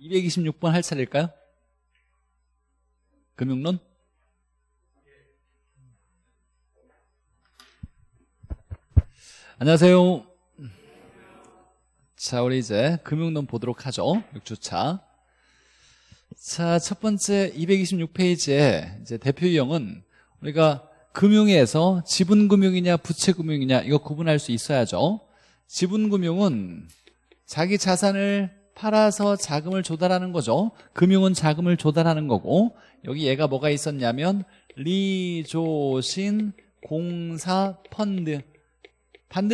226번 할 차례일까요? 금융론? 안녕하세요. 자, 우리 이제 금융론 보도록 하죠. 6주차. 자, 첫 번째 226페이지에 이제 대표 유형은 우리가 금융에서 지분금융이냐 부채금융이냐 이거 구분할 수 있어야죠. 지분금융은 자기 자산을 팔아서 자금을 조달하는 거죠. 금융은 자금을 조달하는 거고 여기 얘가 뭐가 있었냐면 리조신 공사 펀드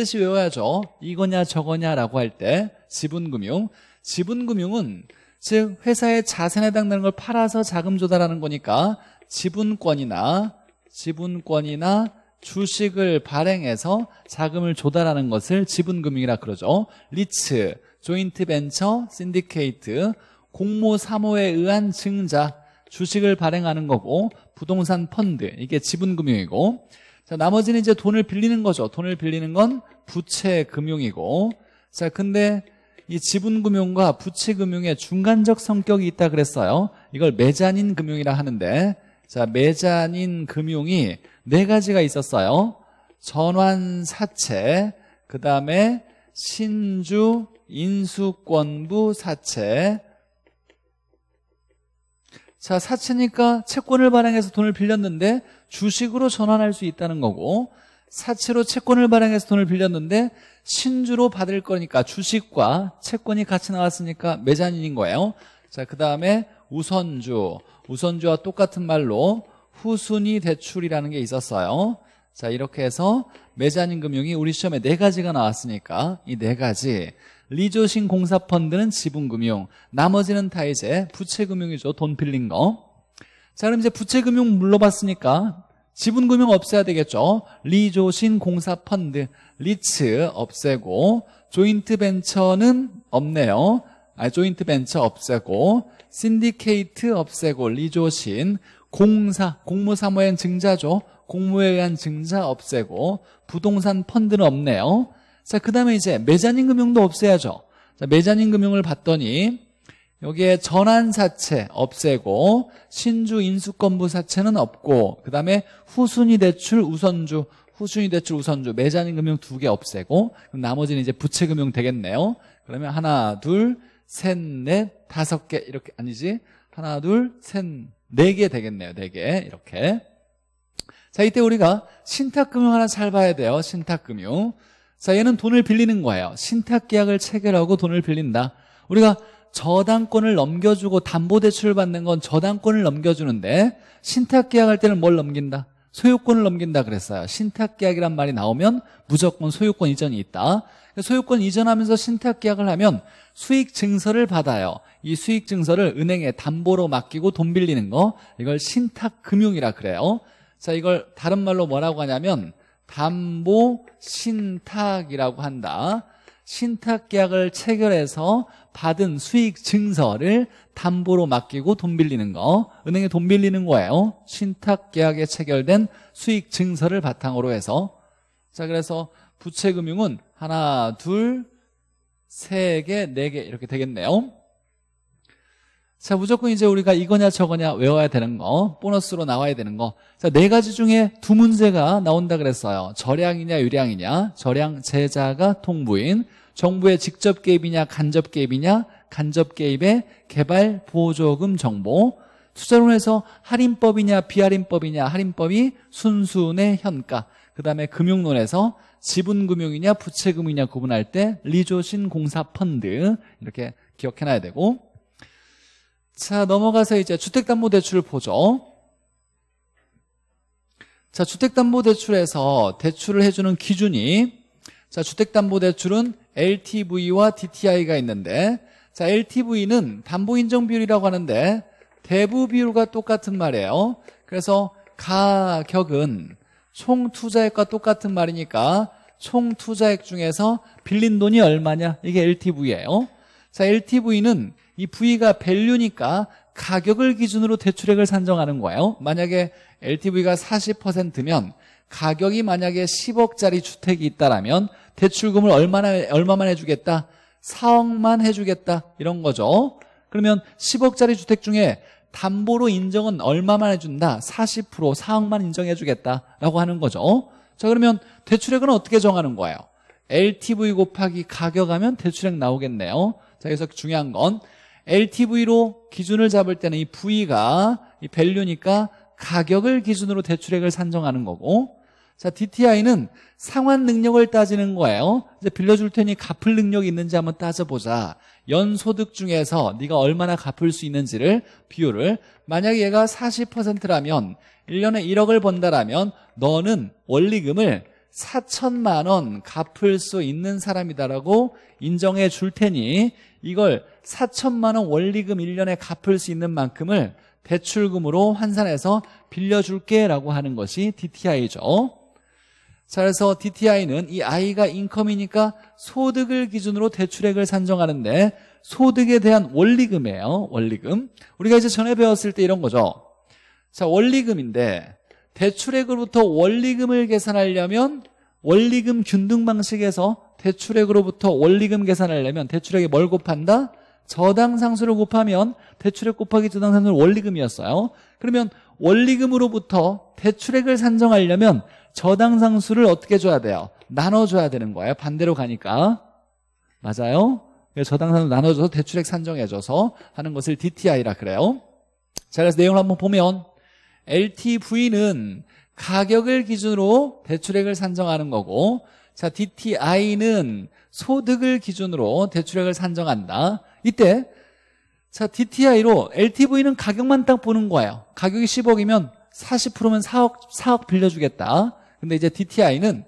반드시 외워야죠. 이거냐 저거냐라고 할 때 지분금융 지분금융은 즉 회사의 자산에 해당되는 걸 팔아서 자금 조달하는 거니까 지분권이나 지분권이나 주식을 발행해서 자금을 조달하는 것을 지분금융이라 그러죠. 리츠 조인트 벤처, 신디케이트, 공모 사모에 의한 증자, 주식을 발행하는 거고 부동산 펀드, 이게 지분금융이고 자 나머지는 이제 돈을 빌리는 거죠. 돈을 빌리는 건 부채금융이고 자 근데 이 지분금융과 부채금융의 중간적 성격이 있다 그랬어요. 이걸 매자닌 금융이라 하는데 자매자닌 금융이 네 가지가 있었어요. 전환사채, 그 다음에 신주 인수권부 사채 자 사채니까 채권을 발행해서 돈을 빌렸는데 주식으로 전환할 수 있다는 거고 사채로 채권을 발행해서 돈을 빌렸는데 신주로 받을 거니까 주식과 채권이 같이 나왔으니까 매잔인인 거예요 자그 다음에 우선주 우선주와 똑같은 말로 후순위 대출이라는 게 있었어요 자, 이렇게 해서 매자닌 금융이 우리 시험에 네 가지가 나왔으니까 이 네 가지 리조신 공사펀드는 지분금융 나머지는 다 이제 부채금융이죠. 돈 빌린 거. 자, 그럼 이제 부채금융 물러봤으니까 지분금융 없애야 되겠죠. 리조신 공사펀드 리츠 없애고 조인트 벤처는 없네요. 아, 조인트 벤처 없애고 신디케이트 없애고 리조신 공사 공무사무엔 증자죠. 공모에 의한 증자 없애고 부동산 펀드는 없네요. 자, 그 다음에 이제 매자닌 금융도 없애야죠. 자, 매자닌 금융을 봤더니 여기에 전환사채 없애고 신주 인수권부 사채는 없고 그 다음에 후순위 대출 우선주 후순위 대출 우선주 매자닌 금융 두 개 없애고 그럼 나머지는 이제 부채금융 되겠네요. 그러면 하나 둘 셋 넷 다섯 개 이렇게 아니지 하나 둘 셋 네 개 되겠네요. 네 개 이렇게 자, 이때 우리가 신탁금융 하나 살 봐야 돼요. 신탁금융. 자, 얘는 돈을 빌리는 거예요. 신탁계약을 체결하고 돈을 빌린다. 우리가 저당권을 넘겨주고 담보대출을 받는 건 저당권을 넘겨주는데 신탁계약할 때는 뭘 넘긴다? 소유권을 넘긴다 그랬어요. 신탁계약이란 말이 나오면 무조건 소유권 이전이 있다. 그러니까 소유권 이전하면서 신탁계약을 하면 수익증서를 받아요. 이 수익증서를 은행에 담보로 맡기고 돈 빌리는 거 이걸 신탁금융이라 그래요. 자, 이걸 다른 말로 뭐라고 하냐면 담보 신탁이라고 한다. 신탁 계약을 체결해서 받은 수익 증서를 담보로 맡기고 돈 빌리는 거. 은행에 돈 빌리는 거예요. 신탁 계약에 체결된 수익 증서를 바탕으로 해서 자, 그래서 부채 금융은 하나, 둘, 세 개, 네 개 이렇게 되겠네요. 자, 무조건 이제 우리가 이거냐 저거냐 외워야 되는 거, 보너스로 나와야 되는 거. 자, 네 가지 중에 두 문제가 나온다 그랬어요. 절량이냐 유량이냐, 절량 제자가 통부인, 정부의 직접 개입이냐 간접 개입이냐, 간접 개입의 개발 보조금 정보. 투자론에서 할인법이냐 비할인법이냐, 할인법이 순수의 현가. 그다음에 금융론에서 지분금융이냐 부채금융이냐 구분할 때 리조신 공사 펀드 이렇게 기억해놔야 되고 자, 넘어가서 이제 주택담보대출을 보죠. 자, 주택담보대출에서 대출을 해주는 기준이 자, 주택담보대출은 LTV와 DTI가 있는데 자, LTV는 담보인정 비율이라고 하는데 대부 비율과 똑같은 말이에요. 그래서 가격은 총 투자액과 똑같은 말이니까 총 투자액 중에서 빌린 돈이 얼마냐? 이게 LTV예요. 자, LTV는 이부위가 밸류니까 가격을 기준으로 대출액을 산정하는 거예요. 만약에 LTV가 40%면 가격이 만약에 10억짜리 주택이 있다라면 대출금을 얼마나 얼마만 해주겠다? 4억만 해주겠다 이런 거죠. 그러면 10억짜리 주택 중에 담보로 인정은 얼마만 해준다? 40% 4억만 인정해주겠다라고 하는 거죠. 자 그러면 대출액은 어떻게 정하는 거예요? LTV 곱하기 가격하면 대출액 나오겠네요. 자여기서 중요한 건 LTV로 기준을 잡을 때는 이 V가 이 밸류니까 가격을 기준으로 대출액을 산정하는 거고 자 DTI는 상환 능력을 따지는 거예요 이제 빌려줄 테니 갚을 능력이 있는지 한번 따져보자 연소득 중에서 네가 얼마나 갚을 수 있는지를 비율을 만약에 얘가 40%라면 1년에 1억을 번다라면 너는 원리금을 4천만 원 갚을 수 있는 사람이다라고 인정해 줄 테니 이걸 4천만 원 원리금 1년에 갚을 수 있는 만큼을 대출금으로 환산해서 빌려줄게 라고 하는 것이 DTI죠 자 그래서 DTI는 이아이가 인컴이니까 소득을 기준으로 대출액을 산정하는데 소득에 대한 원리금이에요 원리금 우리가 이제 전에 배웠을 때 이런 거죠 자 원리금인데 대출액으로부터 원리금을 계산하려면 원리금 균등 방식에서 대출액으로부터 원리금 계산하려면 대출액이 뭘 곱한다? 저당 상수를 곱하면 대출액 곱하기 저당 상수는 원리금이었어요. 그러면 원리금으로부터 대출액을 산정하려면 저당 상수를 어떻게 줘야 돼요? 나눠줘야 되는 거예요. 반대로 가니까. 맞아요? 네, 저당 상수 나눠줘서 대출액 산정해줘서 하는 것을 DTI라 그래요. 자, 그래서 내용을 한번 보면 LTV는 가격을 기준으로 대출액을 산정하는 거고 자 DTI는 소득을 기준으로 대출액을 산정한다 이때 자 DTI로 LTV는 가격만 딱 보는 거예요 가격이 10억이면 40%면 4억, 4억 빌려주겠다 근데 이제 DTI는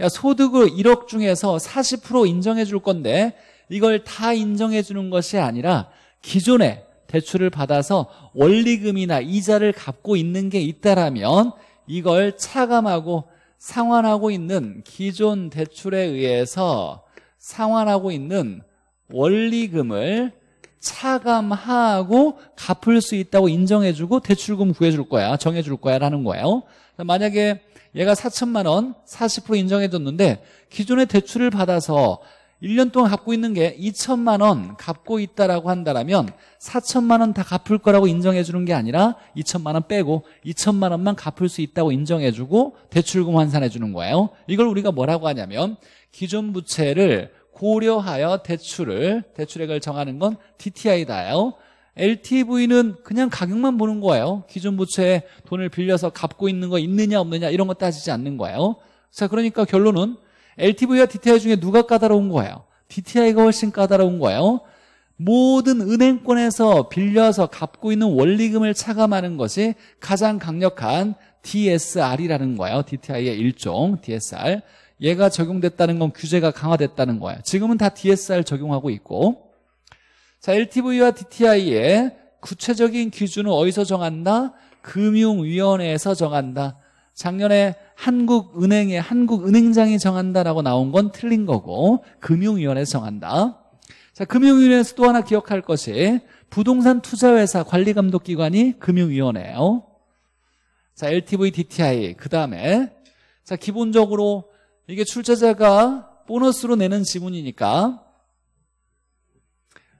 야 소득을 1억 중에서 40% 인정해 줄 건데 이걸 다 인정해 주는 것이 아니라 기존에 대출을 받아서 원리금이나 이자를 갚고 있는 게 있다라면 이걸 차감하고 상환하고 있는 기존 대출에 의해서 상환하고 있는 원리금을 차감하고 갚을 수 있다고 인정해주고 대출금 구해줄 거야 정해줄 거야 라는 거예요 만약에 얘가 4천만 원 40% 인정해줬는데 기존의 대출을 받아서 1년 동안 갚고 있는 게 2천만 원 갚고 있다라고 한다라면 4천만 원 다 갚을 거라고 인정해 주는 게 아니라 2천만 원 빼고 2천만 원만 갚을 수 있다고 인정해 주고 대출금 환산해 주는 거예요. 이걸 우리가 뭐라고 하냐면 기존 부채를 고려하여 대출을 대출액을 정하는 건 DTI다요. LTV는 그냥 가격만 보는 거예요. 기존 부채에 돈을 빌려서 갚고 있는 거 있느냐 없느냐 이런 거 따지지 않는 거예요. 자, 그러니까 결론은 LTV와 DTI 중에 누가 까다로운 거예요? DTI가 훨씬 까다로운 거예요. 모든 은행권에서 빌려서 갚고 있는 원리금을 차감하는 것이 가장 강력한 DSR이라는 거예요. DTI의 일종 DSR. 얘가 적용됐다는 건 규제가 강화됐다는 거예요. 지금은 다 DSR 적용하고 있고. 자, LTV와 DTI의 구체적인 기준은 어디서 정한다? 금융위원회에서 정한다. 작년에 한국은행의 한국은행장이 정한다라고 나온 건 틀린 거고 금융위원회에서 정한다. 자, 금융위원회에서 또 하나 기억할 것이 부동산 투자회사 관리감독기관이 금융위원회예요. 자, LTV, DTI 그 다음에 자 기본적으로 이게 출자자가 보너스로 내는 지분이니까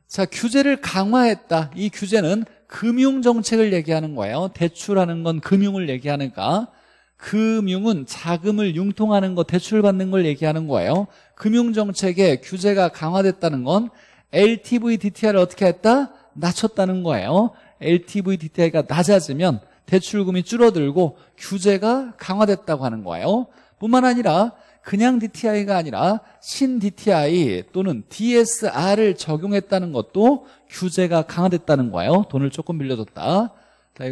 자 규제를 강화했다. 이 규제는 금융정책을 얘기하는 거예요. 대출하는 건 금융을 얘기하니까 금융은 자금을 융통하는 거 대출받는 걸 얘기하는 거예요 금융정책의 규제가 강화됐다는 건 LTV DTI를 어떻게 했다? 낮췄다는 거예요 LTV DTI가 낮아지면 대출금이 줄어들고 규제가 강화됐다고 하는 거예요 뿐만 아니라 그냥 DTI가 아니라 신 DTI 또는 DSR을 적용했다는 것도 규제가 강화됐다는 거예요 돈을 조금 빌려줬다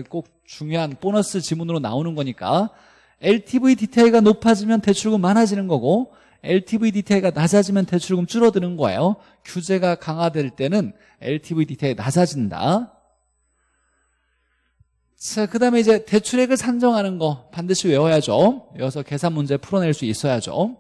꼭 중요한 보너스 지문으로 나오는 거니까 LTV DTI가 높아지면 대출금 많아지는 거고 LTV DTI가 낮아지면 대출금 줄어드는 거예요 규제가 강화될 때는 LTV DTI 낮아진다 자, 그 다음에 이제 대출액을 산정하는 거 반드시 외워야죠 외워서 계산 문제 풀어낼 수 있어야죠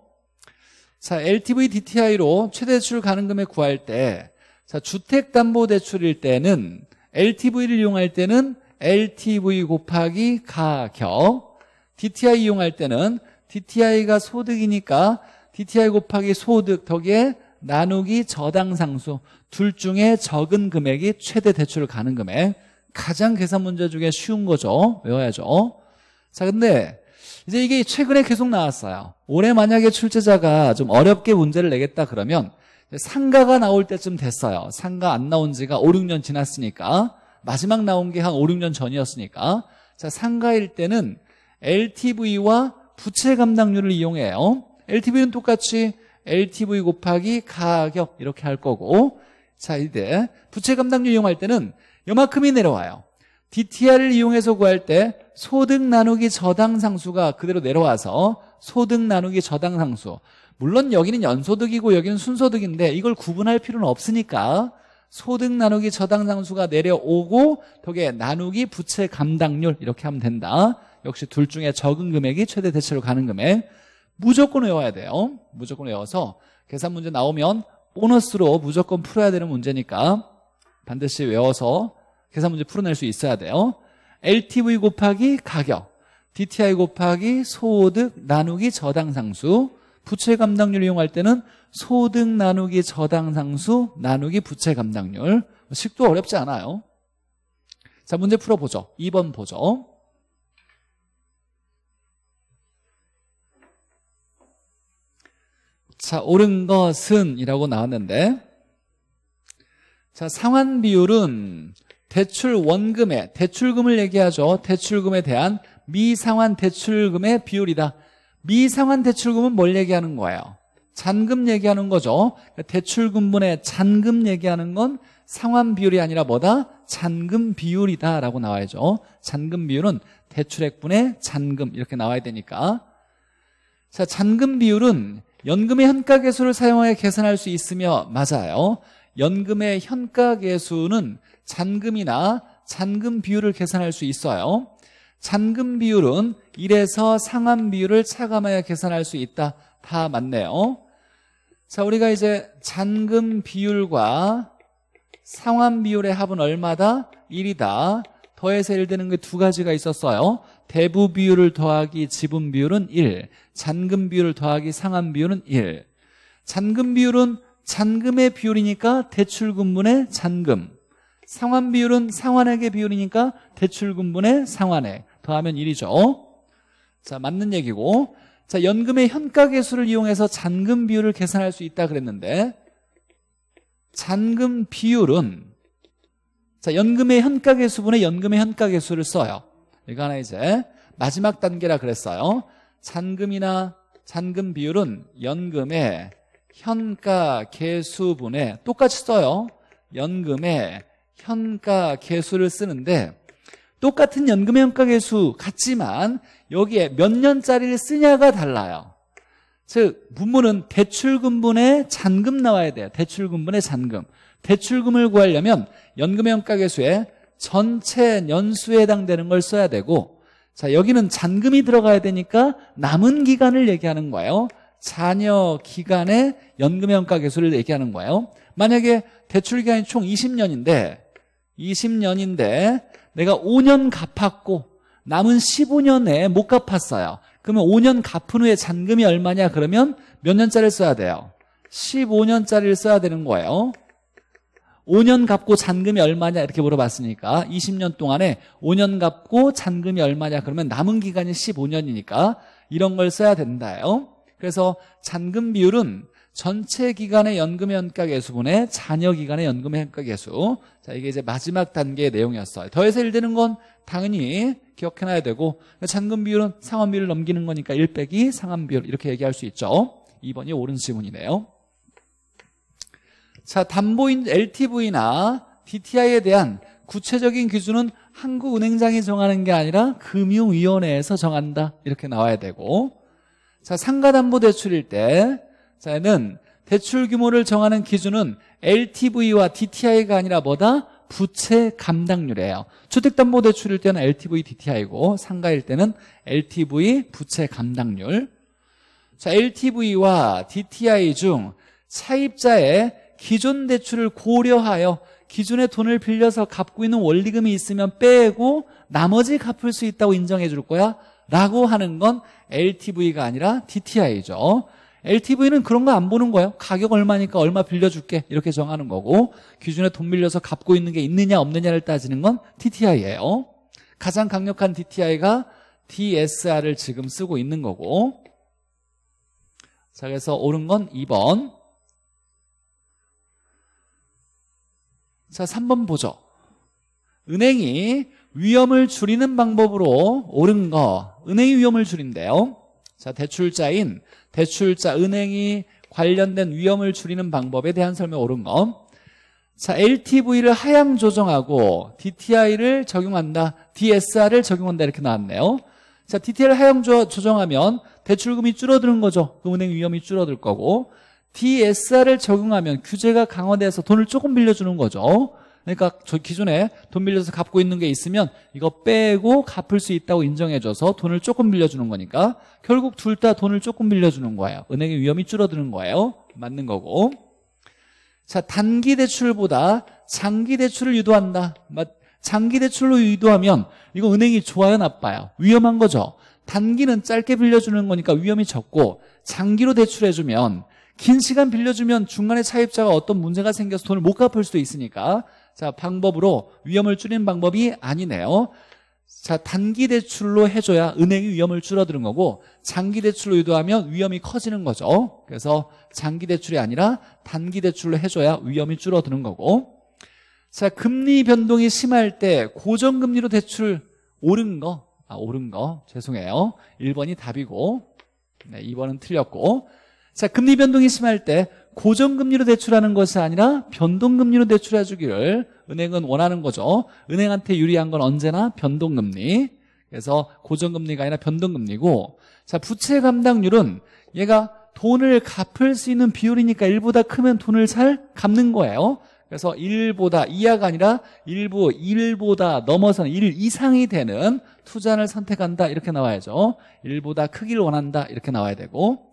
자, LTV DTI로 최대출 가능금액 구할 때 자, 주택담보대출일 때는 LTV를 이용할 때는 LTV 곱하기 가격 DTI 이용할 때는 DTI가 소득이니까 DTI 곱하기 소득 덕에 나누기 저당상수 둘 중에 적은 금액이 최대 대출을 가는 금액 가장 계산 문제 중에 쉬운 거죠 외워야죠 자 근데 이제 이게 최근에 계속 나왔어요 올해 만약에 출제자가 좀 어렵게 문제를 내겠다 그러면 상가가 나올 때쯤 됐어요 상가 안 나온 지가 5, 6년 지났으니까 마지막 나온 게 한 5, 6년 전이었으니까 자 상가일 때는 LTV와 부채 감당률을 이용해요. LTV는 똑같이 LTV 곱하기 가격 이렇게 할 거고 자 이제 부채 감당률 이용할 때는 요만큼이 내려와요. DTR을 이용해서 구할 때 소득 나누기 저당 상수가 그대로 내려와서 소득 나누기 저당 상수 물론 여기는 연소득이고 여기는 순소득인데 이걸 구분할 필요는 없으니까 소득 나누기 저당 상수가 내려오고 거기에 나누기 부채 감당률 이렇게 하면 된다. 역시 둘 중에 적은 금액이 최대 대체로 가는 금액 무조건 외워야 돼요 무조건 외워서 계산 문제 나오면 보너스로 무조건 풀어야 되는 문제니까 반드시 외워서 계산 문제 풀어낼 수 있어야 돼요 LTV 곱하기 가격 DTI 곱하기 소득 나누기 저당상수 부채 감당률 이용할 때는 소득 나누기 저당상수 나누기 부채 감당률 식도 어렵지 않아요 자 문제 풀어보죠 2번 보죠 자, 옳은 것은 이라고 나왔는데 자, 상환 비율은 대출 원금의 대출금을 얘기하죠. 대출금에 대한 미상환 대출금의 비율이다. 미상환 대출금은 뭘 얘기하는 거예요? 잔금 얘기하는 거죠. 그러니까 대출금분의 잔금 얘기하는 건 상환 비율이 아니라 뭐다? 잔금 비율이다라고 나와야죠. 잔금 비율은 대출액분의 잔금 이렇게 나와야 되니까 자 잔금 비율은 연금의 현가계수를 사용하여 계산할 수 있으며 맞아요. 연금의 현가계수는 잔금이나 잔금 비율을 계산할 수 있어요. 잔금 비율은 1에서 상한 비율을 차감하여 계산할 수 있다. 다 맞네요. 자, 우리가 이제 잔금 비율과 상환 비율의 합은 얼마다? 1이다. 더해서 1 되는 게 두 가지가 있었어요. 대부 비율을 더하기 지분 비율은 1 잔금 비율을 더하기 상환 비율은 1 잔금 비율은 잔금의 비율이니까 대출금분의 잔금 상환 비율은 상환액의 비율이니까 대출금분의 상환액 더하면 1이죠 자 맞는 얘기고 자 연금의 현가계수를 이용해서 잔금 비율을 계산할 수 있다 그랬는데 잔금 비율은 자 연금의 현가계수분의 연금의 현가계수를 써요 이거 그러니까 하나 이제 마지막 단계라 그랬어요. 잔금이나 잔금 비율은 연금의 현가 개수분에 똑같이 써요. 연금의 현가 개수를 쓰는데 똑같은 연금의 현가 개수 같지만 여기에 몇 년짜리를 쓰냐가 달라요. 즉분문은 대출금분의 잔금 나와야 돼요. 대출금분의 잔금. 대출금을 구하려면 연금의 현가 개수에 전체 연수에 해당되는 걸 써야 되고 자 여기는 잔금이 들어가야 되니까 남은 기간을 얘기하는 거예요 자녀 기간의 연금연가계수를 얘기하는 거예요 만약에 대출 기간이 총 20년인데 20년인데 내가 5년 갚았고 남은 15년에 못 갚았어요 그러면 5년 갚은 후에 잔금이 얼마냐 그러면 몇 년짜리를 써야 돼요 15년짜리를 써야 되는 거예요 5년 갚고 잔금이 얼마냐 이렇게 물어봤으니까 20년 동안에 5년 갚고 잔금이 얼마냐 그러면 남은 기간이 15년이니까 이런 걸 써야 된다요. 그래서 잔금 비율은 전체 기간의 연금의 현가계수분의 잔여 기간의 연금의 현가계수 자 이게 이제 마지막 단계의 내용이었어요 더해서 1되는 건 당연히 기억해놔야 되고 잔금 비율은 상환 비율을 넘기는 거니까 1 빼기 상환 비율 이렇게 얘기할 수 있죠 2번이 옳은 지문이네요 자, 담보인 LTV나 DTI에 대한 구체적인 기준은 한국은행장이 정하는 게 아니라 금융위원회에서 정한다 이렇게 나와야 되고 자 상가담보대출일 때 자는 대출 규모를 정하는 기준은 LTV와 DTI가 아니라 뭐다? 부채 감당률이에요 주택담보대출일 때는 LTV, DTI고 상가일 때는 LTV, 부채 감당률 자 LTV와 DTI 중 차입자의 기존 대출을 고려하여 기존의 돈을 빌려서 갚고 있는 원리금이 있으면 빼고 나머지 갚을 수 있다고 인정해 줄 거야 라고 하는 건 LTV가 아니라 DTI죠 LTV는 그런 거 안 보는 거예요 가격 얼마니까 얼마 빌려줄게 이렇게 정하는 거고 기존에 돈 빌려서 갚고 있는 게 있느냐 없느냐를 따지는 건 DTI예요 가장 강력한 DTI가 DSR을 지금 쓰고 있는 거고 자 그래서 옳은 건 2번 자, 3번 보죠. 은행이 위험을 줄이는 방법으로 옳은 거 은행이 위험을 줄인대요. 자, 대출자인 대출자 은행이 관련된 위험을 줄이는 방법에 대한 설명 옳은 거. 자, LTV를 하향 조정하고 DTI를 적용한다. DSR을 적용한다 이렇게 나왔네요. 자, DTI를 하향 조정하면 대출금이 줄어드는 거죠. 그 은행 위험이 줄어들 거고 DSR을 적용하면 규제가 강화돼서 돈을 조금 빌려주는 거죠. 그러니까 저 기존에 돈 빌려서 갚고 있는 게 있으면 이거 빼고 갚을 수 있다고 인정해줘서 돈을 조금 빌려주는 거니까 결국 둘 다 돈을 조금 빌려주는 거예요. 은행의 위험이 줄어드는 거예요. 맞는 거고. 자, 단기 대출보다 장기 대출을 유도한다. 장기 대출로 유도하면 이거 은행이 좋아요, 나빠요? 위험한 거죠. 단기는 짧게 빌려주는 거니까 위험이 적고 장기로 대출해주면 긴 시간 빌려주면 중간에 차입자가 어떤 문제가 생겨서 돈을 못 갚을 수도 있으니까 자 방법으로 위험을 줄이는 방법이 아니네요 자 단기 대출로 해줘야 은행이 위험을 줄어드는 거고 장기 대출로 유도하면 위험이 커지는 거죠 그래서 장기 대출이 아니라 단기 대출로 해줘야 위험이 줄어드는 거고 자 금리 변동이 심할 때 고정금리로 대출 오른 거 아, 오른 거 죄송해요 1번이 답이고 네, 2번은 틀렸고 자, 금리 변동이 심할 때 고정금리로 대출하는 것이 아니라 변동금리로 대출해주기를 은행은 원하는 거죠. 은행한테 유리한 건 언제나 변동금리. 그래서 고정금리가 아니라 변동금리고 자 부채 감당률은 얘가 돈을 갚을 수 있는 비율이니까 1보다 크면 돈을 잘 갚는 거예요. 그래서 1보다 이하가 아니라 일부 1보다 넘어서는 1 이상이 되는 투자를 선택한다 이렇게 나와야죠. 1보다 크기를 원한다 이렇게 나와야 되고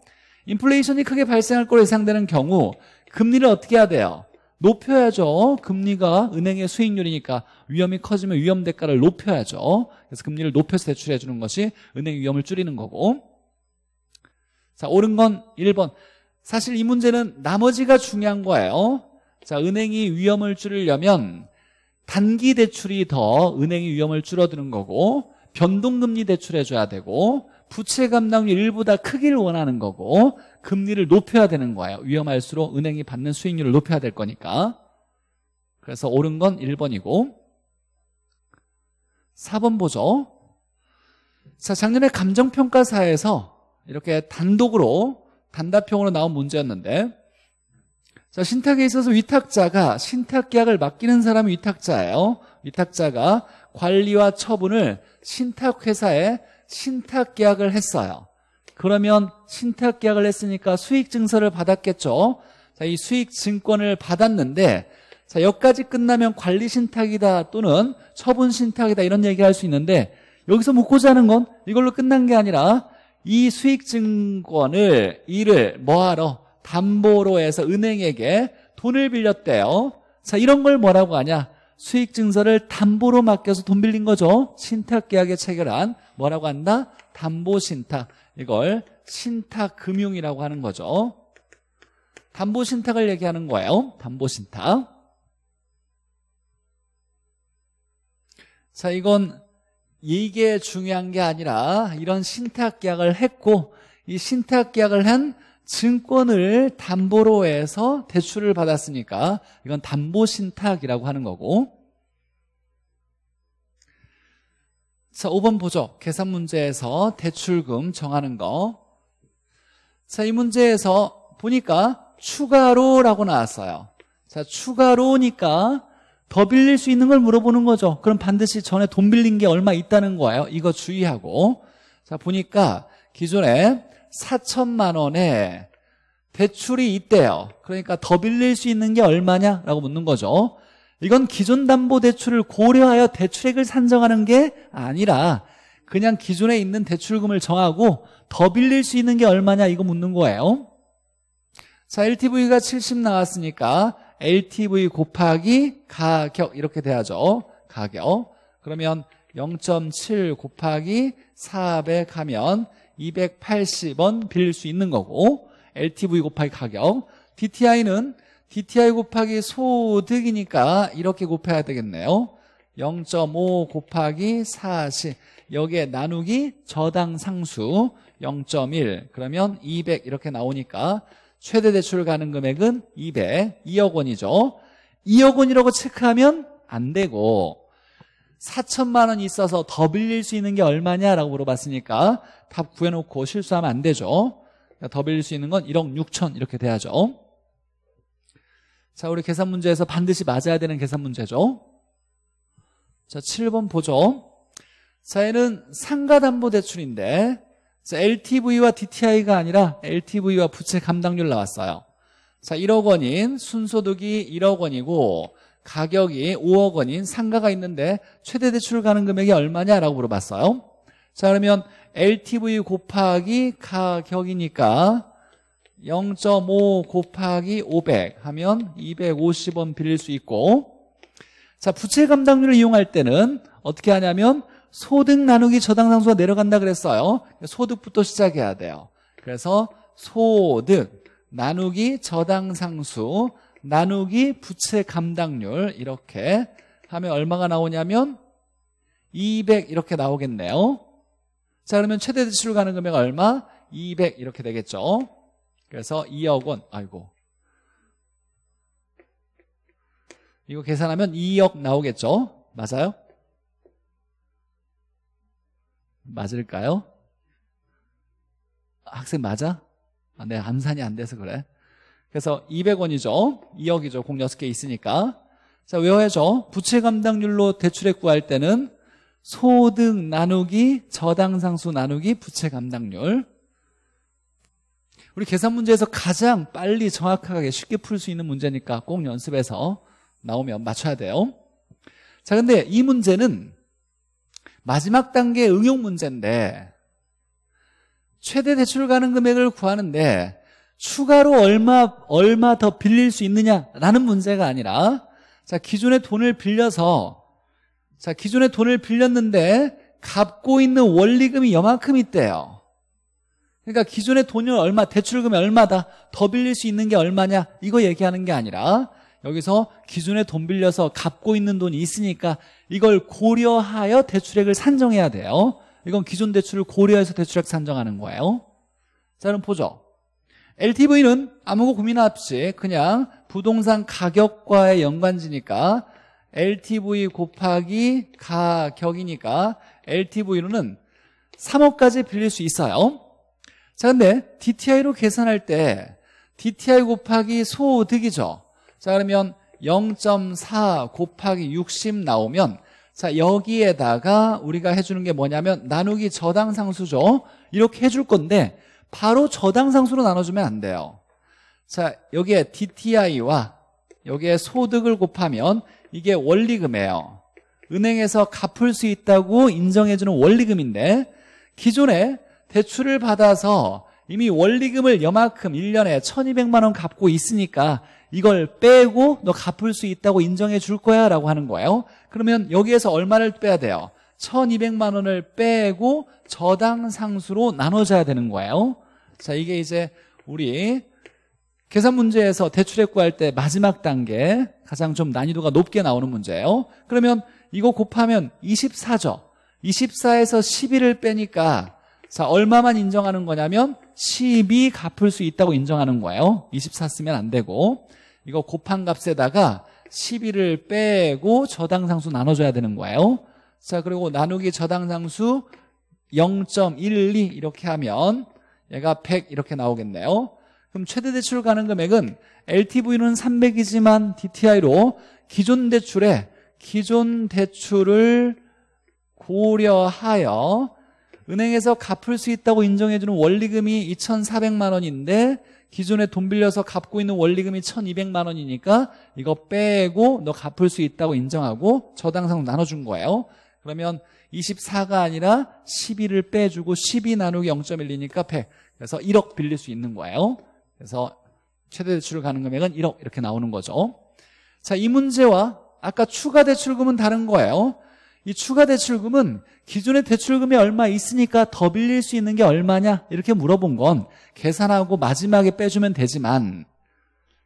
인플레이션이 크게 발생할 걸로 예상되는 경우 금리를 어떻게 해야 돼요? 높여야죠. 금리가 은행의 수익률이니까 위험이 커지면 위험 대가를 높여야죠. 그래서 금리를 높여서 대출해 주는 것이 은행 위험을 줄이는 거고 자 옳은 건 1번 사실 이 문제는 나머지가 중요한 거예요. 자 은행이 위험을 줄이려면 단기 대출이 더 은행이 위험을 줄어드는 거고 변동금리 대출해줘야 되고 부채 감당률 일보다 크기를 원하는 거고 금리를 높여야 되는 거예요 위험할수록 은행이 받는 수익률을 높여야 될 거니까 그래서 옳은 건 1번이고 4번 보죠 자 작년에 감정평가사에서 이렇게 단독으로 단답형으로 나온 문제였는데 자 신탁에 있어서 위탁자가 신탁계약을 맡기는 사람이 위탁자예요 위탁자가 관리와 처분을 신탁회사에 신탁 계약을 했어요. 그러면 신탁 계약을 했으니까 수익 증서를 받았겠죠. 자, 이 수익 증권을 받았는데 자, 여기까지 끝나면 관리 신탁이다 또는 처분 신탁이다 이런 얘기할 수 있는데 여기서 묻고자 하는 건 이걸로 끝난 게 아니라 이 수익 증권을 이를 뭐하러 담보로 해서 은행에게 돈을 빌렸대요. 자, 이런 걸 뭐라고 하냐? 수익 증서를 담보로 맡겨서 돈 빌린 거죠. 신탁 계약에 체결한 뭐라고 한다? 담보 신탁. 이걸 신탁 금융이라고 하는 거죠. 담보 신탁을 얘기하는 거예요. 담보 신탁. 자, 이건 이게 중요한 게 아니라 이런 신탁 계약을 했고 이 신탁 계약을 한 증권을 담보로 해서 대출을 받았으니까 이건 담보 신탁이라고 하는 거고 자, 5번 보죠. 계산 문제에서 대출금 정하는 거. 자, 이 문제에서 보니까 추가로라고 나왔어요. 자, 추가로니까 더 빌릴 수 있는 걸 물어보는 거죠. 그럼 반드시 전에 돈 빌린 게 얼마 있다는 거예요. 이거 주의하고. 자, 보니까 기존에 4천만 원에 대출이 있대요. 그러니까 더 빌릴 수 있는 게 얼마냐? 라고 묻는 거죠. 이건 기존 담보 대출을 고려하여 대출액을 산정하는 게 아니라 그냥 기존에 있는 대출금을 정하고 더 빌릴 수 있는 게 얼마냐 이거 묻는 거예요. 자, LTV가 70 나왔으니까 LTV 곱하기 가격 이렇게 돼야죠. 가격. 그러면 0.7 곱하기 400 하면 280원 빌릴 수 있는 거고 LTV 곱하기 가격 DTI는 DTI 곱하기 소득이니까 이렇게 곱해야 되겠네요 0.5 곱하기 40 여기에 나누기 저당 상수 0.1 그러면 200 이렇게 나오니까 최대 대출 가능 금액은 200 2억 원이죠 2억 원이라고 체크하면 안 되고 4천만 원이 있어서 더 빌릴 수 있는 게 얼마냐라고 물어봤으니까 답 구해놓고 실수하면 안 되죠. 그러니까 더 빌릴 수 있는 건 1억 6천 이렇게 돼야죠. 자, 우리 계산 문제에서 반드시 맞아야 되는 계산 문제죠. 자, 7번 보죠. 자, 얘는 상가담보대출인데 자, LTV와 DTI가 아니라 LTV와 부채 감당률 나왔어요. 자, 1억 원인 순소득이 1억 원이고 가격이 5억 원인 상가가 있는데 최대 대출 가능 금액이 얼마냐라고 물어봤어요. 자 그러면 LTV 곱하기 가격이니까 0.5 곱하기 500 하면 250원 빌릴 수 있고 자 부채 감당률을 이용할 때는 어떻게 하냐면 소득 나누기 저당 상수가 내려간다 그랬어요 소득부터 시작해야 돼요 그래서 소득 나누기 저당 상수 나누기 부채 감당률 이렇게 하면 얼마가 나오냐면 200 이렇게 나오겠네요 자 그러면 최대 대출 가능 금액 얼마? 200 이렇게 되겠죠 그래서 2억 원 아이고 이거 계산하면 2억 나오겠죠 맞아요? 맞을까요? 학생 맞아? 아, 내 암산이 안 돼서 그래 그래서 200원이죠. 2억이죠. 공 6개 있으니까. 자, 외워야죠. 부채 감당률로 대출액 구할 때는 소득 나누기 저당상수 나누기 부채 감당률. 우리 계산 문제에서 가장 빨리 정확하게 쉽게 풀 수 있는 문제니까 꼭 연습해서 나오면 맞춰야 돼요. 자, 근데 이 문제는 마지막 단계 응용 문제인데 최대 대출 가능 금액을 구하는데 추가로 얼마 얼마 더 빌릴 수 있느냐라는 문제가 아니라 자기존의 돈을 빌려서 자기존의 돈을 빌렸는데 갚고 있는 원리금이 여만큼 있대요. 그러니까 기존의 돈을 얼마 대출금이 얼마다 더 빌릴 수 있는 게 얼마냐 이거 얘기하는 게 아니라 여기서 기존의돈 빌려서 갚고 있는 돈이 있으니까 이걸 고려하여 대출액을 산정해야 돼요. 이건 기존 대출을 고려해서 대출액 산정하는 거예요. 자 그럼 보죠. LTV는 아무 것도 고민 없이 그냥 부동산 가격과의 연관지니까 LTV 곱하기 가격이니까 LTV로는 3억까지 빌릴 수 있어요. 자, 근데 DTI로 계산할 때 DTI 곱하기 소득이죠. 자, 그러면 0.4 곱하기 60 나오면 자, 여기에다가 우리가 해주는 게 뭐냐면 나누기 저당 상수죠. 이렇게 해줄 건데 바로 저당상수로 나눠주면 안 돼요 자 여기에 DTI와 여기에 소득을 곱하면 이게 원리금이에요 은행에서 갚을 수 있다고 인정해주는 원리금인데 기존에 대출을 받아서 이미 원리금을 여만큼 1년에 1200만 원 갚고 있으니까 이걸 빼고 너 갚을 수 있다고 인정해 줄 거야 라고 하는 거예요 그러면 여기에서 얼마를 빼야 돼요 1200만 원을 빼고 저당 상수로 나눠져야 되는 거예요 자, 이게 이제 우리 계산 문제에서 대출액 구할 때 마지막 단계 가장 좀 난이도가 높게 나오는 문제예요. 그러면 이거 곱하면 24죠. 24에서 11을 빼니까 자 얼마만 인정하는 거냐면 12 갚을 수 있다고 인정하는 거예요. 24 쓰면 안 되고 이거 곱한 값에다가 11을 빼고 저당상수 나눠줘야 되는 거예요. 자 그리고 나누기 저당상수 0.12 이렇게 하면 얘가 100 이렇게 나오겠네요. 그럼 최대 대출 가능 금액은 LTV는 300이지만 DTI로 기존 대출에 기존 대출을 고려하여 은행에서 갚을 수 있다고 인정해주는 원리금이 2,400만 원인데 기존에 돈 빌려서 갚고 있는 원리금이 1,200만 원이니까 이거 빼고 너 갚을 수 있다고 인정하고 저당상 나눠준 거예요. 그러면 24가 아니라 12를 빼주고 12 나누기 0.12니까 100 그래서 1억 빌릴 수 있는 거예요 그래서 최대 대출을 가는 금액은 1억 이렇게 나오는 거죠 자이 문제와 아까 추가 대출금은 다른 거예요 이 추가 대출금은 기존의 대출금이 얼마 있으니까 더 빌릴 수 있는 게 얼마냐 이렇게 물어본 건 계산하고 마지막에 빼주면 되지만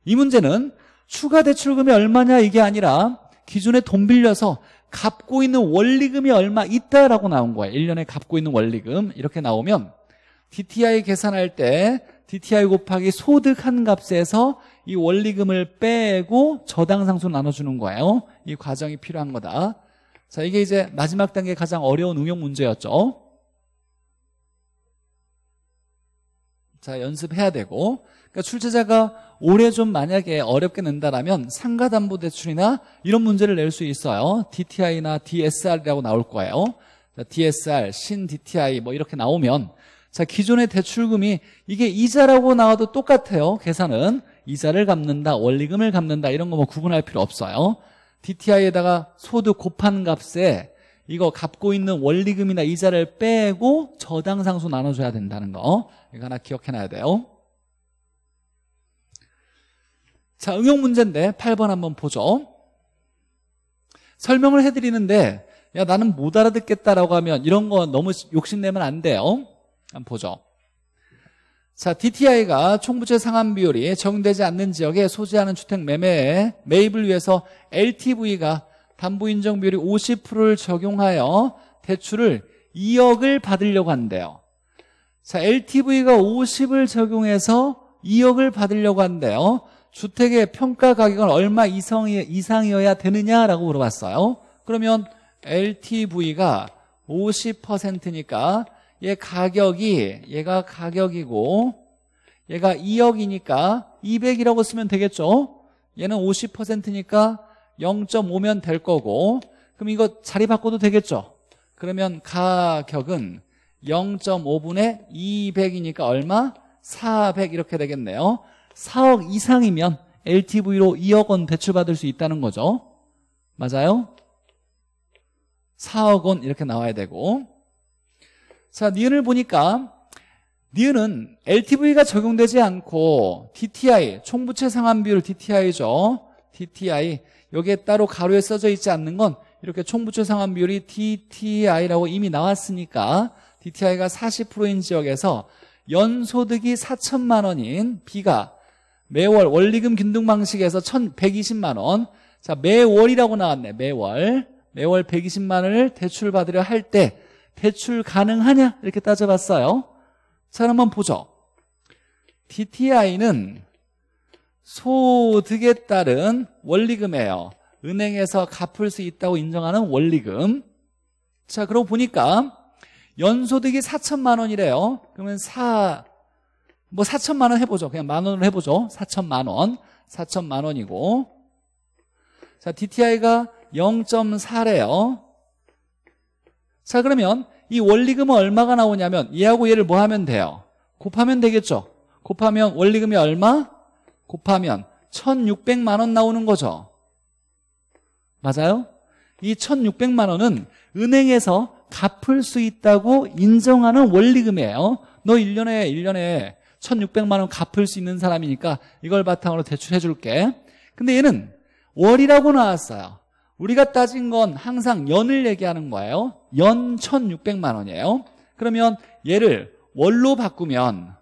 이 문제는 추가 대출금이 얼마냐 이게 아니라 기존에 돈 빌려서 갚고 있는 원리금이 얼마 있다라고 나온 거예요 1년에 갚고 있는 원리금 이렇게 나오면 DTI 계산할 때 DTI 곱하기 소득한 값에서 이 원리금을 빼고 저당상수 나눠주는 거예요 이 과정이 필요한 거다 자 이게 이제 마지막 단계 가장 어려운 응용 문제였죠 자 연습해야 되고 그러니까 출제자가 올해 좀 만약에 어렵게 낸다라면 상가담보대출이나 이런 문제를 낼 수 있어요. DTI나 DSR이라고 나올 거예요. DSR, 신 DTI 뭐 이렇게 나오면 자 기존의 대출금이 이게 이자라고 나와도 똑같아요. 계산은 이자를 갚는다, 원리금을 갚는다 이런 거 뭐 구분할 필요 없어요. DTI에다가 소득 곱한 값에 이거 갚고 있는 원리금이나 이자를 빼고 저당상수 나눠줘야 된다는 거 이거 하나 기억해놔야 돼요 자, 응용 문제인데 8번 한번 보죠. 설명을 해드리는데 야 나는 못 알아듣겠다라고 하면 이런 거 너무 욕심내면 안 돼요. 한번 보죠. 자, DTI가 총부채 상환 비율이 적용되지 않는 지역에 소지하는 주택 매매에 매입을 위해서 LTV가 담보 인정 비율이 50%를 적용하여 대출을 2억을 받으려고 한대요. 자, LTV가 50을 적용해서 2억을 받으려고 한대요. 주택의 평가 가격은 얼마 이상이어야 되느냐라고 물어봤어요. 그러면 LTV가 50%니까 얘 가격이 얘가 가격이고 얘가 2억이니까 200이라고 쓰면 되겠죠. 얘는 50%니까 0.5면 될 거고 그럼 이거 자리 바꿔도 되겠죠. 그러면 가격은 0.5분의 200이니까 얼마? 400 이렇게 되겠네요. 4억 이상이면 LTV로 2억 원 대출받을 수 있다는 거죠. 맞아요? 4억 원 이렇게 나와야 되고 자, 니은을 보니까 니은은 LTV가 적용되지 않고 DTI, 총부채 상환 비율 DTI죠. DTI. 여기에 따로 가로에 써져 있지 않는 건 이렇게 총부채 상환 비율이 DTI라고 이미 나왔으니까 DTI가 40%인 지역에서 연소득이 4천만 원인 B가 매월 원리금 균등 방식에서 1,120만 원. 자, 매월이라고 나왔네. 매월. 매월 120만 원을 대출 받으려 할 때 대출 가능하냐? 이렇게 따져봤어요. 자, 한번 보죠. DTI는 소득에 따른 원리금이에요. 은행에서 갚을 수 있다고 인정하는 원리금. 자, 그러고 보니까 연소득이 4천만 원이래요. 그러면 4뭐 4천만 원 해보죠. 그냥 만 원으로 해보죠. 4천만 원. 4천만 원이고. 자, DTI가 0.4래요. 자, 그러면 이 원리금은 얼마가 나오냐면 얘하고 얘를 뭐 하면 돼요? 곱하면 되겠죠. 곱하면 원리금이 얼마? 곱하면 1600만 원 나오는 거죠. 맞아요? 이 1600만 원은 은행에서 갚을 수 있다고 인정하는 원리금이에요. 너 1년에 1년에 1600만 원 갚을 수 있는 사람이니까 이걸 바탕으로 대출해 줄게. 근데 얘는 월이라고 나왔어요. 우리가 따진 건 항상 연을 얘기하는 거예요. 연 1600만 원이에요. 그러면 얘를 월로 바꾸면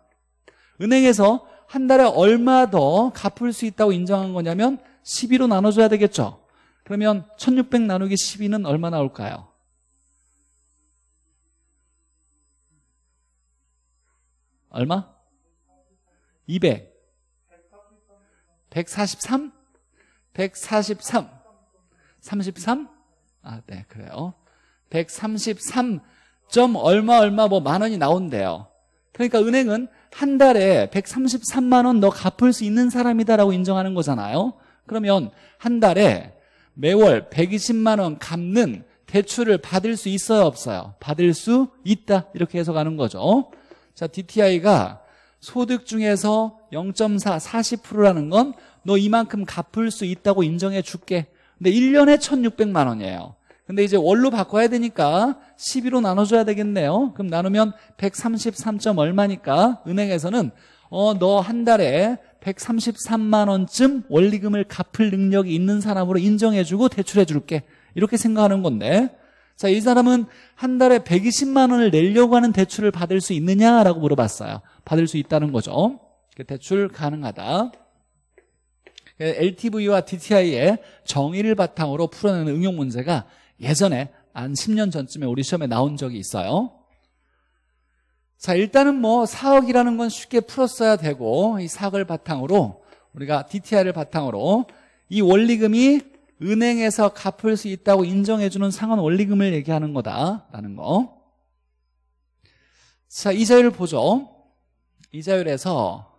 은행에서 한 달에 얼마 더 갚을 수 있다고 인정한 거냐면 12로 나눠줘야 되겠죠. 그러면 1600 나누기 12는 얼마 나올까요? 얼마? 200. 143? 143. 33? 아, 네, 그래요. 133. 점 얼마 얼마 뭐만 원이 나온대요. 그러니까 은행은 한 달에 133만 원 너 갚을 수 있는 사람이다라고 인정하는 거잖아요. 그러면 한 달에 매월 120만 원 갚는 대출을 받을 수 있어요, 없어요? 받을 수 있다. 이렇게 해서가는 거죠. 자, DTI가 소득 중에서 0.4, 40%라는 건 너 이만큼 갚을 수 있다고 인정해 줄게. 근데 1년에 1,600만 원이에요. 근데 이제 월로 바꿔야 되니까 12로 나눠줘야 되겠네요. 그럼 나누면 133. 점 얼마니까 은행에서는 어, 너 한 달에 133만 원쯤 원리금을 갚을 능력이 있는 사람으로 인정해주고 대출해줄게. 이렇게 생각하는 건데 자, 이 사람은 한 달에 120만 원을 내려고 하는 대출을 받을 수 있느냐라고 물어봤어요. 받을 수 있다는 거죠. 대출 가능하다. LTV와 그 DTI의 정의를 바탕으로 풀어내는 응용 문제가 예전에 한 10년 전쯤에 우리 시험에 나온 적이 있어요. 자, 일단은 뭐 4억이라는 건 쉽게 풀었어야 되고 이 4억을 바탕으로 우리가 DTI를 바탕으로 이 원리금이 은행에서 갚을 수 있다고 인정해주는 상환 원리금을 얘기하는 거다라는 거. 자, 이자율를 보죠. 이자율에서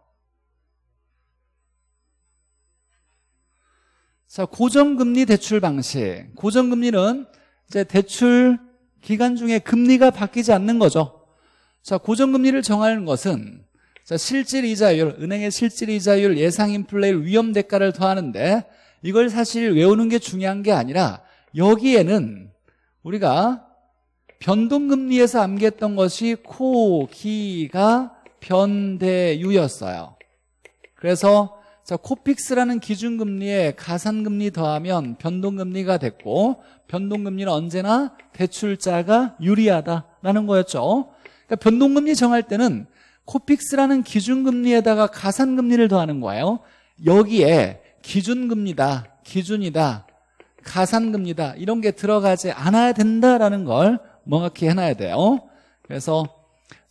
자, 고정금리 대출 방식. 고정금리는 이제 대출 기간 중에 금리가 바뀌지 않는 거죠. 자, 고정금리를 정하는 것은 자, 실질 이자율, 은행의 실질 이자율, 예상 인플레율, 위험 대가를 더하는데 이걸 사실 외우는 게 중요한 게 아니라 여기에는 우리가 변동금리에서 암기했던 것이 코, 기가 변대유였어요. 그래서 자, 코픽스라는 기준금리에 가산금리 더하면 변동금리가 됐고 변동금리는 언제나 대출자가 유리하다라는 거였죠. 그러니까 변동금리 정할 때는 코픽스라는 기준금리에다가 가산금리를 더하는 거예요. 여기에 기준금리다, 기준이다, 가산금리다 이런 게 들어가지 않아야 된다라는 걸 명확히 해놔야 돼요. 그래서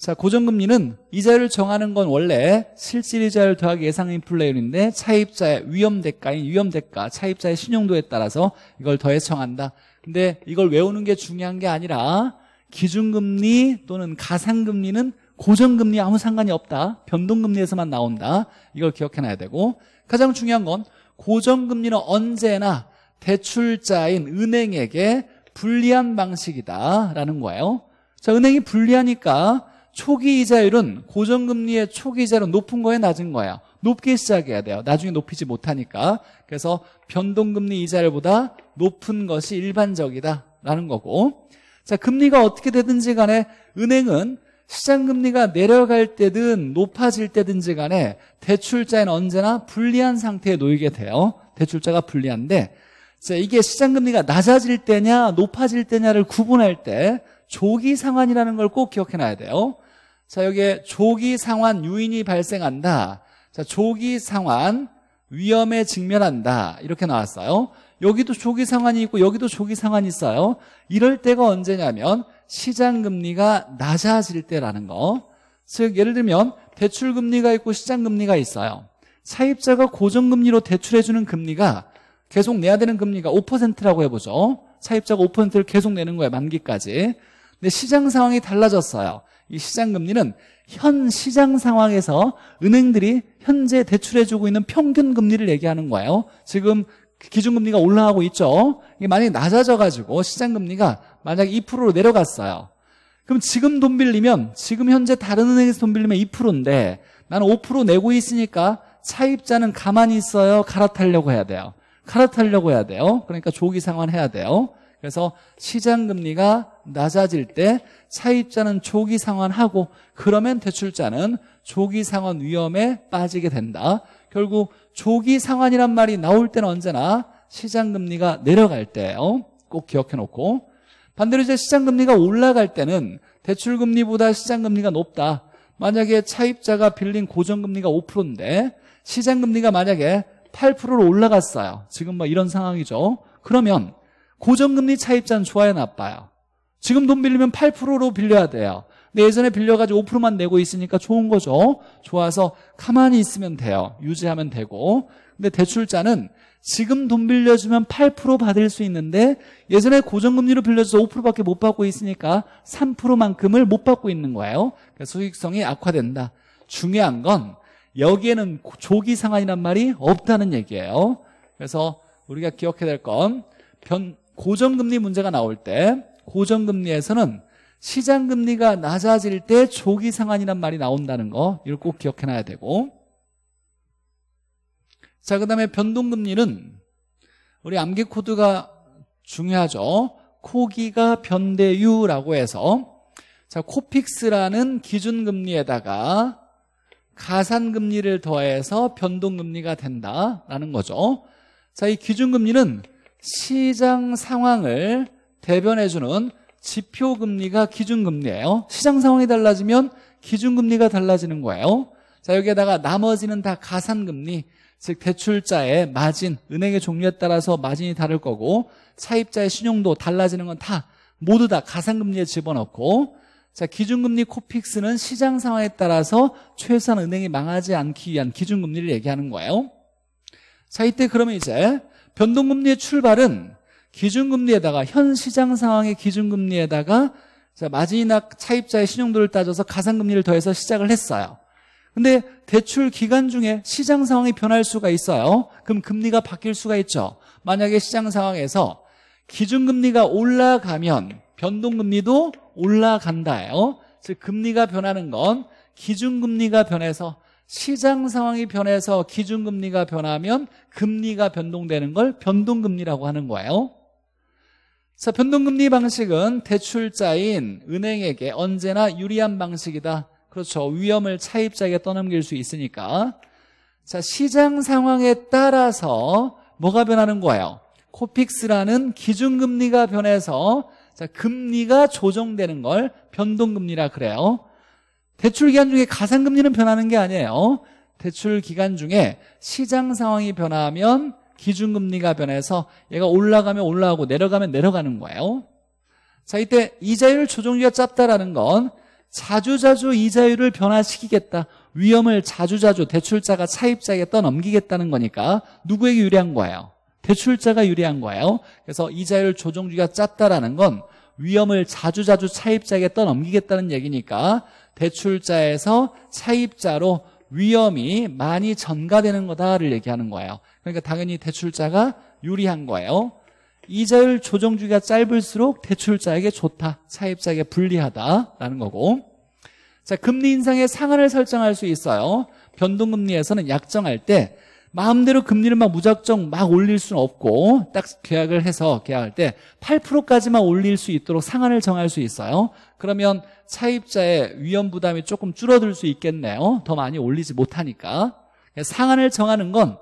자, 고정금리는 이자를 정하는 건 원래 실질이자를 더하기 예상인플레이율인데 차입자의 위험대가인 위험대가, 차입자의 신용도에 따라서 이걸 더해 정한다. 근데 이걸 외우는 게 중요한 게 아니라 기준금리 또는 가상금리는 고정금리 아무 상관이 없다. 변동금리에서만 나온다. 이걸 기억해놔야 되고 가장 중요한 건 고정금리는 언제나 대출자인 은행에게 불리한 방식이다라는 거예요. 자, 은행이 불리하니까 초기 이자율은 고정금리의 초기 이자율은 높은 거에 낮은 거야. 높게 시작해야 돼요. 나중에 높이지 못하니까. 그래서 변동금리 이자율보다 높은 것이 일반적이다라는 거고. 자, 금리가 어떻게 되든지 간에 은행은 시장금리가 내려갈 때든 높아질 때든지 간에 대출자는 언제나 불리한 상태에 놓이게 돼요. 대출자가 불리한데, 자, 이게 시장금리가 낮아질 때냐, 높아질 때냐를 구분할 때 조기 상환이라는 걸 꼭 기억해놔야 돼요. 자, 여기에 조기 상환 유인이 발생한다. 자, 조기 상환 위험에 직면한다. 이렇게 나왔어요. 여기도 조기 상환이 있고 여기도 조기 상환이 있어요. 이럴 때가 언제냐면 시장 금리가 낮아질 때라는 거. 즉 예를 들면 대출 금리가 있고 시장 금리가 있어요. 차입자가 고정 금리로 대출해 주는 금리가 계속 내야 되는 금리가 5%라고 해 보죠. 차입자가 5%를 계속 내는 거예요. 만기까지. 근데 시장 상황이 달라졌어요. 이 시장금리는 현 시장 상황에서 은행들이 현재 대출해주고 있는 평균 금리를 얘기하는 거예요. 지금 기준금리가 올라가고 있죠. 이게 만약에 낮아져가지고 시장금리가 만약 2%로 내려갔어요. 그럼 지금 돈 빌리면 지금 현재 다른 은행에서 돈 빌리면 2%인데 나는 5% 내고 있으니까 차입자는 가만히 있어요. 갈아타려고 해야 돼요. 갈아타려고 해야 돼요. 그러니까 조기 상환해야 돼요. 그래서 시장 금리가 낮아질 때 차입자는 조기 상환하고 그러면 대출자는 조기 상환 위험에 빠지게 된다. 결국 조기 상환이란 말이 나올 때는 언제나 시장 금리가 내려갈 때예요. 꼭 기억해 놓고 반대로 이제 시장 금리가 올라갈 때는 대출 금리보다 시장 금리가 높다. 만약에 차입자가 빌린 고정 금리가 5%인데 시장 금리가 만약에 8%로 올라갔어요. 지금 뭐 이런 상황이죠. 그러면 고정금리 차입자는 좋아요 나빠요? 지금 돈 빌리면 8%로 빌려야 돼요 근데 예전에 빌려가지고 5%만 내고 있으니까 좋은 거죠 좋아서 가만히 있으면 돼요 유지하면 되고 근데 대출자는 지금 돈 빌려주면 8% 받을 수 있는데 예전에 고정금리로 빌려줘서 5%밖에 못 받고 있으니까 3%만큼을 못 받고 있는 거예요 그래서 그러니까 수익성이 악화된다 중요한 건 여기에는 조기 상환이란 말이 없다는 얘기예요 그래서 우리가 기억해야 될건변 고정금리 문제가 나올 때 고정금리에서는 시장금리가 낮아질 때 조기 상환이란 말이 나온다는 거 이걸 꼭 기억해놔야 되고 자그 다음에 변동금리는 우리 암기코드가 중요하죠 코기가 변대유라고 해서 자 코픽스라는 기준금리에다가 가산금리를 더해서 변동금리가 된다라는 거죠 자 이 기준금리는 시장 상황을 대변해주는 지표금리가 기준금리예요. 시장 상황이 달라지면 기준금리가 달라지는 거예요. 자 여기에다가 나머지는 다 가산금리 즉 대출자의 마진 은행의 종류에 따라서 마진이 다를 거고 차입자의 신용도 달라지는 건 다 모두 다 가산금리에 집어넣고 자 기준금리 코픽스는 시장 상황에 따라서 최소한 은행이 망하지 않기 위한 기준금리를 얘기하는 거예요 자 이때 그러면 이제 변동금리의 출발은 기준금리에다가 현 시장 상황의 기준금리에다가 자, 마지막 차입자의 신용도를 따져서 가산금리를 더해서 시작을 했어요. 근데 대출 기간 중에 시장 상황이 변할 수가 있어요. 그럼 금리가 바뀔 수가 있죠. 만약에 시장 상황에서 기준금리가 올라가면 변동금리도 올라간다예요. 즉 금리가 변하는 건 기준금리가 변해서 시장 상황이 변해서 기준금리가 변하면 금리가 변동되는 걸 변동금리라고 하는 거예요. 자, 변동금리 방식은 대출자인 은행에게 언제나 유리한 방식이다. 그렇죠. 위험을 차입자에게 떠넘길 수 있으니까. 자, 시장 상황에 따라서 뭐가 변하는 거예요? 코픽스라는 기준금리가 변해서 자, 금리가 조정되는 걸 변동금리라 그래요. 대출 기간 중에 가산금리는 변하는 게 아니에요. 어? 대출 기간 중에 시장 상황이 변하면 기준금리가 변해서 얘가 올라가면 올라가고 내려가면 내려가는 거예요. 자, 이때 이자율 조정기가 짧다라는 건 자주자주 이자율을 변화시키겠다. 위험을 자주자주 대출자가 차입자에게 떠넘기겠다는 거니까 누구에게 유리한 거예요? 대출자가 유리한 거예요. 그래서 이자율 조정기가 짧다라는 건 위험을 자주자주 차입자에게 떠넘기겠다는 얘기니까 대출자에서 차입자로 위험이 많이 전가되는 거다를 얘기하는 거예요. 그러니까 당연히 대출자가 유리한 거예요. 이자율 조정 주기가 짧을수록 대출자에게 좋다. 차입자에게 불리하다라는 거고. 자, 금리 인상의 상한을 설정할 수 있어요. 변동금리에서는 약정할 때 마음대로 금리를 막 무작정 막 올릴 수는 없고 딱 계약을 해서 계약할 때 8%까지만 올릴 수 있도록 상한을 정할 수 있어요. 그러면 차입자의 위험 부담이 조금 줄어들 수 있겠네요. 더 많이 올리지 못하니까. 상한을 정하는 건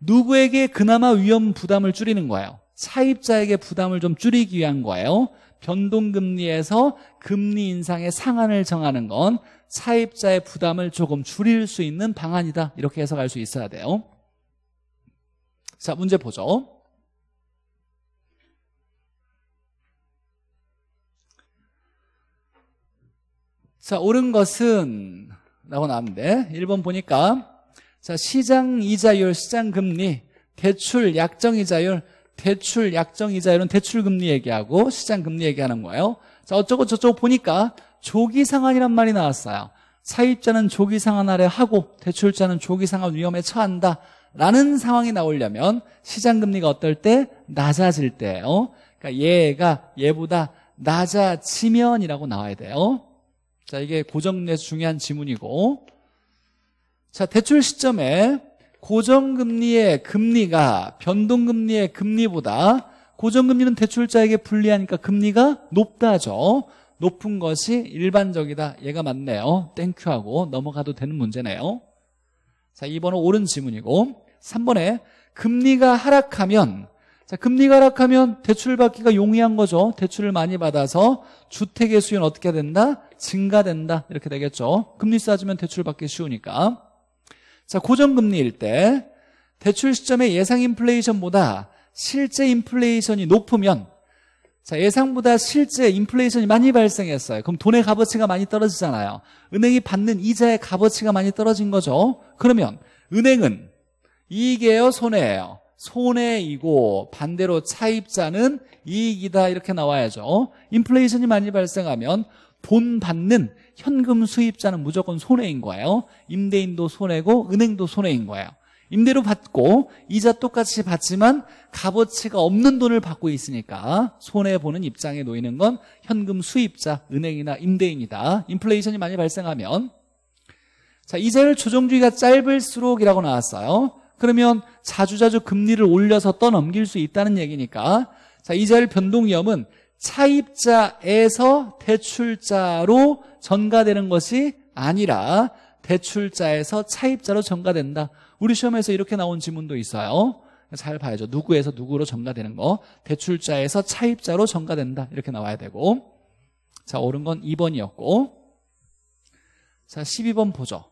누구에게 그나마 위험 부담을 줄이는 거예요. 차입자에게 부담을 좀 줄이기 위한 거예요. 변동금리에서 금리 인상의 상한을 정하는 건 사입자의 부담을 조금 줄일 수 있는 방안이다 이렇게 해석할 수 있어야 돼요 자 문제 보죠 자 옳은 것은 라고 나왔는데 1번 보니까 자 시장 이자율 시장 금리 대출 약정 이자율 대출 약정이자 이런 대출 금리 얘기하고 시장 금리 얘기하는 거예요. 자, 어쩌고 저쩌고 보니까 조기 상환이란 말이 나왔어요. 사입자는 조기 상환 아래 하고 대출자는 조기 상환 위험에 처한다. 라는 상황이 나오려면 시장 금리가 어떨 때 낮아질 때예요. 그러니까 얘가 얘보다 낮아지면이라고 나와야 돼요. 자, 이게 고정내 중요한 지문이고 자, 대출 시점에 고정금리의 금리가 변동금리의 금리보다 고정금리는 대출자에게 불리하니까 금리가 높다죠. 높은 것이 일반적이다. 얘가 맞네요. 땡큐하고 넘어가도 되는 문제네요. 자, 2번은 옳은 지문이고 3번에 금리가 하락하면 자, 금리가 하락하면 대출 받기가 용이한 거죠. 대출을 많이 받아서 주택의 수요는 어떻게 된다? 증가된다. 이렇게 되겠죠. 금리 싸지면 대출 받기 쉬우니까. 자, 고정금리일 때 대출 시점의 예상 인플레이션보다 실제 인플레이션이 높으면 자, 예상보다 실제 인플레이션이 많이 발생했어요. 그럼 돈의 값어치가 많이 떨어지잖아요. 은행이 받는 이자의 값어치가 많이 떨어진 거죠. 그러면 은행은 이익이에요, 손해예요? 손해이고 반대로 차입자는 이익이다 이렇게 나와야죠. 인플레이션이 많이 발생하면 본 받는 현금 수입자는 무조건 손해인 거예요 임대인도 손해고 은행도 손해인 거예요 임대료 받고 이자 똑같이 받지만 값어치가 없는 돈을 받고 있으니까 손해보는 입장에 놓이는 건 현금 수입자, 은행이나 임대인이다 인플레이션이 많이 발생하면 자 이자율 조정주기가 짧을수록이라고 나왔어요 그러면 자주자주 금리를 올려서 떠넘길 수 있다는 얘기니까 자 이자율 변동위험은 차입자에서 대출자로 전가되는 것이 아니라 대출자에서 차입자로 전가된다. 우리 시험에서 이렇게 나온 지문도 있어요. 잘 봐야죠. 누구에서 누구로 전가되는 거. 대출자에서 차입자로 전가된다. 이렇게 나와야 되고. 자, 옳은 건 2번이었고. 자, 12번 보죠.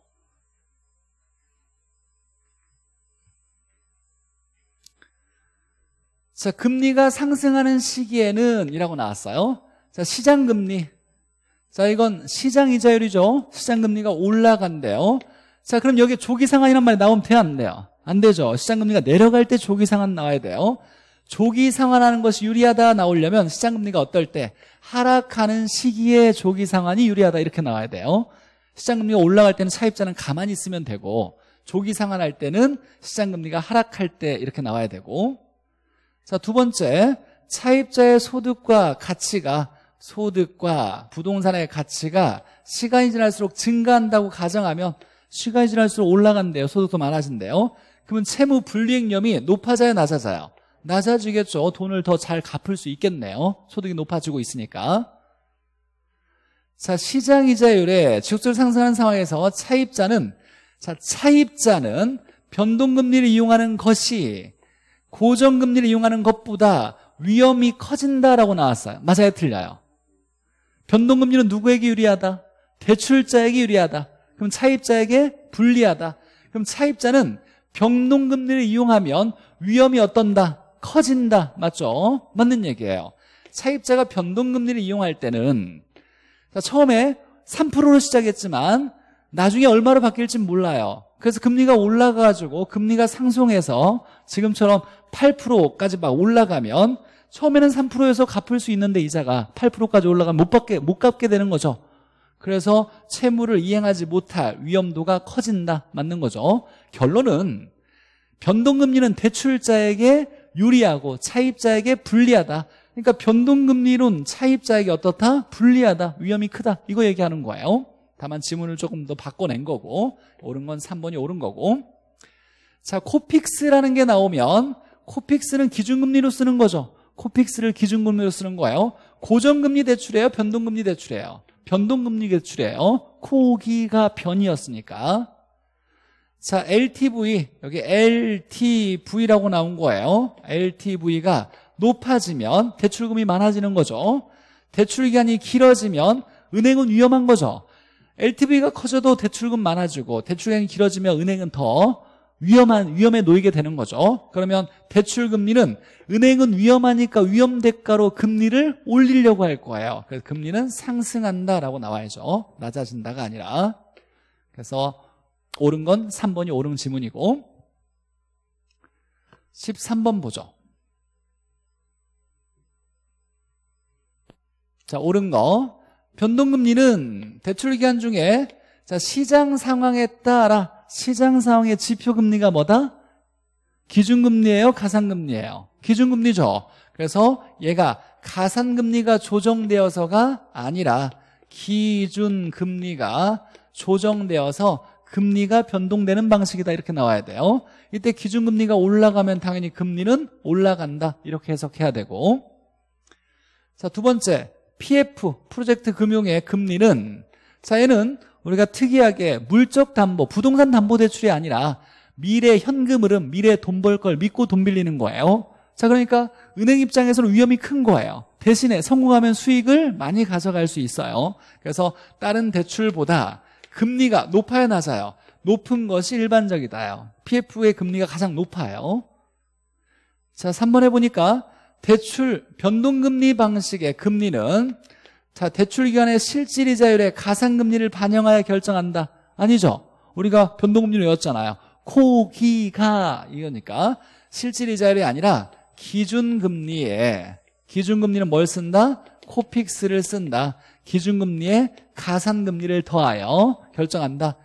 자, 금리가 상승하는 시기에는 이라고 나왔어요. 자, 시장 금리. 자, 이건 시장 이자율이죠. 시장 금리가 올라간대요. 자, 그럼 여기 조기 상환이란 말이 나오면 돼안 돼요? 안 되죠. 시장 금리가 내려갈 때 조기 상환 나와야 돼요. 조기 상환하는 것이 유리하다 나오려면 시장 금리가 어떨 때 하락하는 시기에 조기 상환이 유리하다 이렇게 나와야 돼요. 시장 금리가 올라갈 때는 차입자는 가만히 있으면 되고 조기 상환할 때는 시장 금리가 하락할 때 이렇게 나와야 되고 자, 두 번째. 차입자의 소득과 가치가 소득과 부동산의 가치가 시간이 지날수록 증가한다고 가정하면 시간이 지날수록 올라간대요. 소득도 많아진대요. 그러면 채무 불이익염이 높아져야 낮아져요. 낮아지겠죠. 돈을 더 잘 갚을 수 있겠네요. 소득이 높아지고 있으니까. 자, 시장 이자율에 지속적으로 상승하는 상황에서 차입자는 자, 차입자는 변동금리를 이용하는 것이 고정금리를 이용하는 것보다 위험이 커진다라고 나왔어요. 맞아요? 틀려요? 변동금리는 누구에게 유리하다? 대출자에게 유리하다. 그럼 차입자에게 불리하다. 그럼 차입자는 변동금리를 이용하면 위험이 어떤다? 커진다. 맞죠? 맞는 얘기예요. 차입자가 변동금리를 이용할 때는 처음에 3%로 시작했지만 나중에 얼마로 바뀔지 몰라요. 그래서 금리가 올라가지고 가 금리가 상승해서 지금처럼 8%까지 막 올라가면 처음에는 3%에서 갚을 수 있는데 이자가 8%까지 올라가면 못, 받게, 못 갚게 되는 거죠. 그래서 채무를 이행하지 못할 위험도가 커진다. 맞는 거죠. 결론은 변동금리는 대출자에게 유리하고 차입자에게 불리하다. 그러니까 변동금리론 차입자에게 어떻다? 불리하다. 위험이 크다. 이거 얘기하는 거예요. 다만 지문을 조금 더 바꿔낸 거고 옳은 건 3번이 옳은 거고 자 코픽스라는 게 나오면 코픽스는 기준금리로 쓰는 거죠 코픽스를 기준금리로 쓰는 거예요 고정금리 대출이에요 변동금리 대출이에요 변동금리 대출이에요 코기가 변이었으니까 자 LTV 여기 LTV라고 나온 거예요 LTV가 높아지면 대출금이 많아지는 거죠 대출기간이 길어지면 은행은 위험한 거죠 LTV가 커져도 대출금 많아지고 대출액이 길어지면 은행은 더 위험한 위험에 놓이게 되는 거죠. 그러면 대출 금리는 은행은 위험하니까 위험 대가로 금리를 올리려고 할 거예요. 그래서 금리는 상승한다라고 나와야죠. 낮아진다가 아니라. 그래서 옳은 건 3번이 옳은 지문이고 13번 보죠. 자, 옳은 거 변동금리는 대출기간 중에 자 시장 상황에 따라 시장 상황의 지표금리가 뭐다? 기준금리예요? 가산금리예요? 기준금리죠. 그래서 얘가 가산금리가 조정되어서가 아니라 기준금리가 조정되어서 금리가 변동되는 방식이다 이렇게 나와야 돼요 이때 기준금리가 올라가면 당연히 금리는 올라간다 이렇게 해석해야 되고 자두 번째 PF 프로젝트 금융의 금리는 자 얘는 우리가 특이하게 물적 담보, 부동산 담보 대출이 아니라 미래 현금 흐름, 미래 돈 벌 걸 믿고 돈 빌리는 거예요. 자 그러니까 은행 입장에서는 위험이 큰 거예요. 대신에 성공하면 수익을 많이 가져갈 수 있어요. 그래서 다른 대출보다 금리가 높아야 낮아요. 높은 것이 일반적이다요. PF의 금리가 가장 높아요. 자, 3번 해보니까 대출 변동금리 방식의 금리는 자 대출기간의 실질이자율에 가상금리를 반영하여 결정한다. 아니죠. 우리가 변동금리를 외웠잖아요. 코기가 이거니까 실질이자율이 아니라 기준금리에 기준금리는 뭘 쓴다? 코픽스를 쓴다. 기준금리에 가산금리를 더하여 결정한다.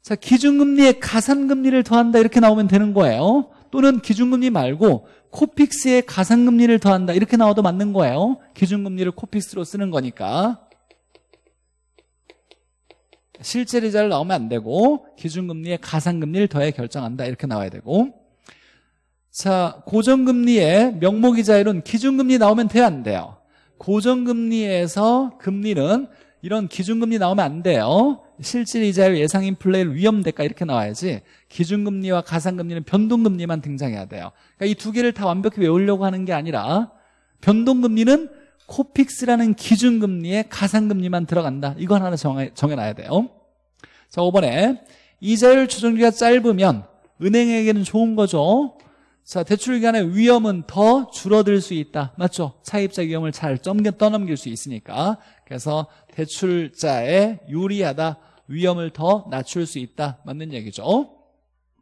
자, 기준금리에 가산금리를 더한다 이렇게 나오면 되는 거예요. 또는 기준금리 말고 코픽스에 가상금리를 더한다 이렇게 나와도 맞는 거예요 기준금리를 코픽스로 쓰는 거니까 실제 리자를 나오면 안 되고 기준금리에 가상금리를 더해 결정한다 이렇게 나와야 되고 자고정금리의 명목이자율은 기준금리 나오면 돼야 안 돼요 고정금리에서 금리는 이런 기준금리 나오면 안 돼요. 실질 이자율 예상 인플레율 위험 대가 이렇게 나와야지 기준금리와 가상금리는 변동금리만 등장해야 돼요. 그러니까 이두 개를 다 완벽히 외우려고 하는 게 아니라 변동금리는 코픽스라는 기준금리에 가상금리만 들어간다. 이거 하나 정해, 정해놔야 돼요. 자, 5번에 이자율 조정기가 짧으면 은행에게는 좋은 거죠. 자, 대출기간의 위험은 더 줄어들 수 있다. 맞죠? 차입자 위험을 잘점겨 떠넘길 수 있으니까. 그래서 대출자에 유리하다. 위험을 더 낮출 수 있다. 맞는 얘기죠.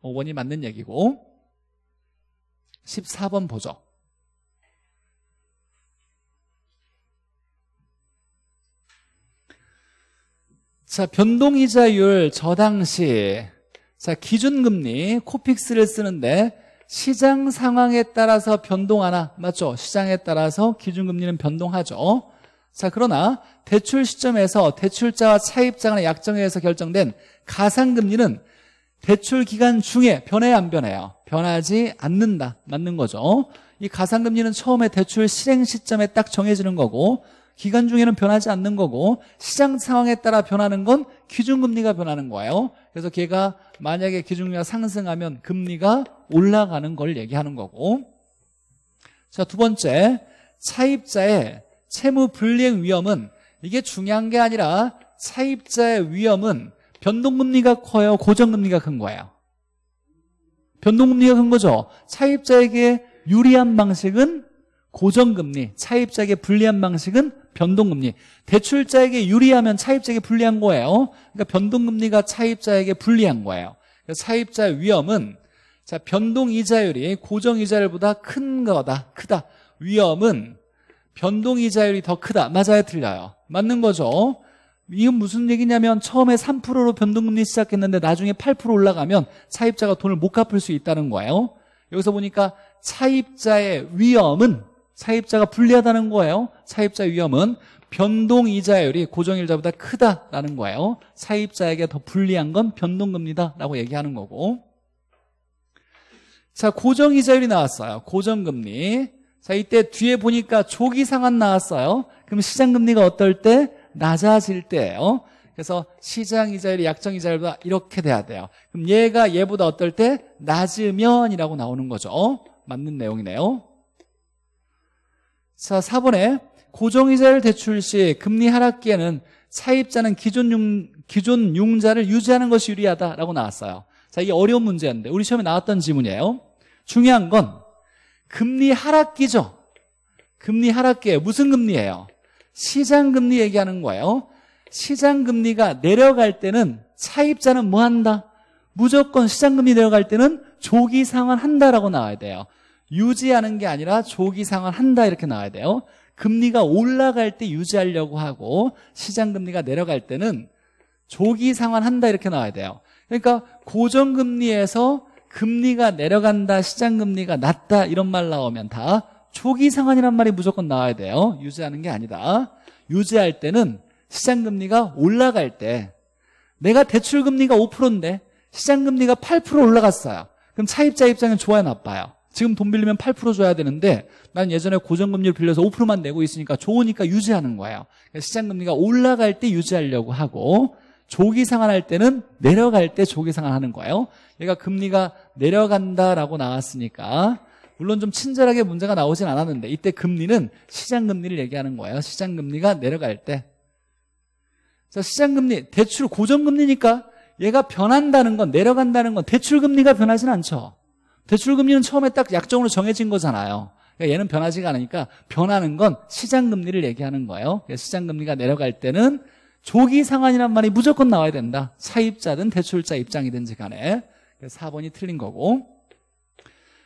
5번이 뭐 맞는 얘기고. 14번 보죠. 자, 변동이자율 저당시. 자, 기준금리, 코픽스를 쓰는데 시장 상황에 따라서 변동하나 맞죠? 시장에 따라서 기준금리는 변동하죠. 자 그러나 대출 시점에서 대출자와 차입자간의 약정에 의해서 결정된 가상금리는 대출 기간 중에 변해야 안 변해요? 변하지 않는다. 맞는 거죠. 이 가상금리는 처음에 대출 실행 시점에 딱 정해지는 거고 기간 중에는 변하지 않는 거고 시장 상황에 따라 변하는 건 기준금리가 변하는 거예요. 그래서 걔가 만약에 기준금리가 상승하면 금리가 올라가는 걸 얘기하는 거고 자, 두 번째 차입자의 채무 불이행 위험은 이게 중요한 게 아니라 차입자의 위험은 변동금리가 커요 고정금리가 큰 거예요 변동금리가 큰 거죠 차입자에게 유리한 방식은 고정금리 차입자에게 불리한 방식은 변동금리 대출자에게 유리하면 차입자에게 불리한 거예요 그러니까 변동금리가 차입자에게 불리한 거예요 그러니까 차입자의 위험은 자, 변동 이자율이 고정 이자율보다 큰 거다. 크다. 위험은 변동 이자율이 더 크다. 맞아요, 틀려요. 맞는 거죠. 이건 무슨 얘기냐면 처음에 3%로 변동금리 시작했는데 나중에 8% 올라가면 차입자가 돈을 못 갚을 수 있다는 거예요. 여기서 보니까 차입자의 위험은 차입자가 불리하다는 거예요. 차입자 위험은 변동 이자율이 고정일자보다 크다라는 거예요. 차입자에게 더 불리한 건 변동금리다라고 얘기하는 거고. 자, 고정이자율이 나왔어요. 고정금리. 자, 이때 뒤에 보니까 조기 상한 나왔어요. 그럼 시장금리가 어떨 때? 낮아질 때예요. 그래서 시장이자율이 약정이자율보다 이렇게 돼야 돼요. 그럼 얘가 얘보다 어떨 때? 낮으면이라고 나오는 거죠. 맞는 내용이네요. 자, 4번에 고정이자율 대출 시 금리 하락기에는 차입자는 기존, 융, 기존 융자를 유지하는 것이 유리하다라고 나왔어요. 자, 이게 어려운 문제였는데 우리 시험에 나왔던 질문이에요 중요한 건 금리 하락기죠. 금리 하락기에 무슨 금리예요? 시장 금리 얘기하는 거예요. 시장 금리가 내려갈 때는 차입자는 뭐 한다? 무조건 시장 금리 내려갈 때는 조기 상환한다라고 나와야 돼요. 유지하는 게 아니라 조기 상환한다 이렇게 나와야 돼요. 금리가 올라갈 때 유지하려고 하고 시장 금리가 내려갈 때는 조기 상환한다 이렇게 나와야 돼요. 그러니까 고정금리에서 금리가 내려간다 시장금리가 낮다 이런 말 나오면 다 초기 상환이란 말이 무조건 나와야 돼요 유지하는 게 아니다 유지할 때는 시장금리가 올라갈 때 내가 대출금리가 5%인데 시장금리가 8% 올라갔어요 그럼 차입자 입장은 좋아요 나빠요 지금 돈 빌리면 8% 줘야 되는데 난 예전에 고정금리를 빌려서 5%만 내고 있으니까 좋으니까 유지하는 거예요 그러니까 시장금리가 올라갈 때 유지하려고 하고 조기 상환할 때는 내려갈 때 조기 상환하는 거예요. 얘가 금리가 내려간다라고 나왔으니까 물론 좀 친절하게 문제가 나오진 않았는데 이때 금리는 시장 금리를 얘기하는 거예요. 시장 금리가 내려갈 때. 자, 시장 금리 대출 고정 금리니까 얘가 변한다는 건 내려간다는 건 대출 금리가 변하진 않죠. 대출 금리는 처음에 딱 약정으로 정해진 거잖아요. 그러니까 얘는 변하지가 않으니까 변하는 건 시장 금리를 얘기하는 거예요. 시장 금리가 내려갈 때는 조기 상환이란 말이 무조건 나와야 된다. 차입자든 대출자 입장이든지 간에 4번이 틀린 거고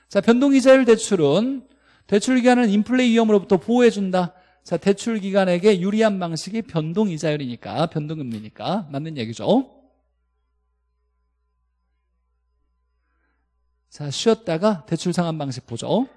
자 변동이자율 대출은 대출기간을 인플레이 위험으로부터 보호해준다. 자 대출기간에게 유리한 방식이 변동이자율이니까 변동금리니까 맞는 얘기죠. 자 쉬었다가 대출 상환 방식 보죠.